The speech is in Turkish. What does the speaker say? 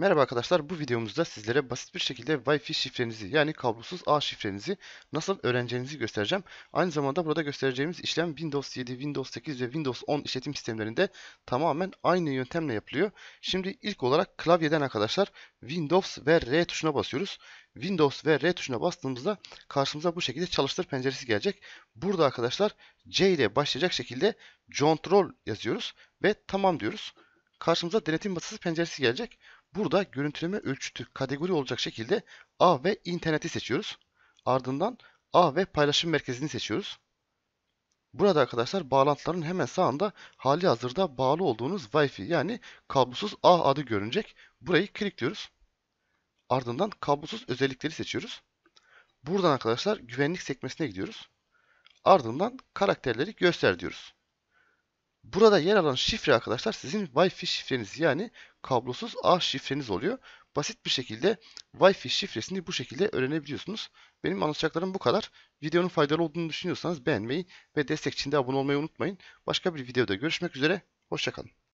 Merhaba arkadaşlar bu videomuzda sizlere basit bir şekilde Wi-Fi şifrenizi yani kablosuz ağ şifrenizi nasıl öğreneceğinizi göstereceğim. Aynı zamanda burada göstereceğimiz işlem Windows 7, Windows 8 ve Windows 10 işletim sistemlerinde tamamen aynı yöntemle yapılıyor. Şimdi ilk olarak klavyeden arkadaşlar Windows ve R tuşuna basıyoruz. Windows ve R tuşuna bastığımızda karşımıza bu şekilde çalıştır penceresi gelecek. Burada arkadaşlar C ile başlayacak şekilde control yazıyoruz ve tamam diyoruz karşımıza denetim masası penceresi gelecek. Burada görüntüleme ölçütü kategori olacak şekilde A ve interneti seçiyoruz. Ardından A ve paylaşım merkezini seçiyoruz. Burada arkadaşlar bağlantıların hemen sağında hali hazırda bağlı olduğunuz Wi-Fi yani kablosuz A adı görünecek. Burayı klikliyoruz. Ardından kablosuz özellikleri seçiyoruz. Buradan arkadaşlar güvenlik sekmesine gidiyoruz. Ardından karakterleri göster diyoruz. Burada yer alan şifre arkadaşlar sizin Wi-Fi şifreniz yani kablosuz ağ şifreniz oluyor. Basit bir şekilde Wi-Fi şifresini bu şekilde öğrenebiliyorsunuz. Benim anlatacaklarım bu kadar. Videonun faydalı olduğunu düşünüyorsanız beğenmeyi ve destek için de abone olmayı unutmayın. Başka bir videoda görüşmek üzere. Hoşçakalın.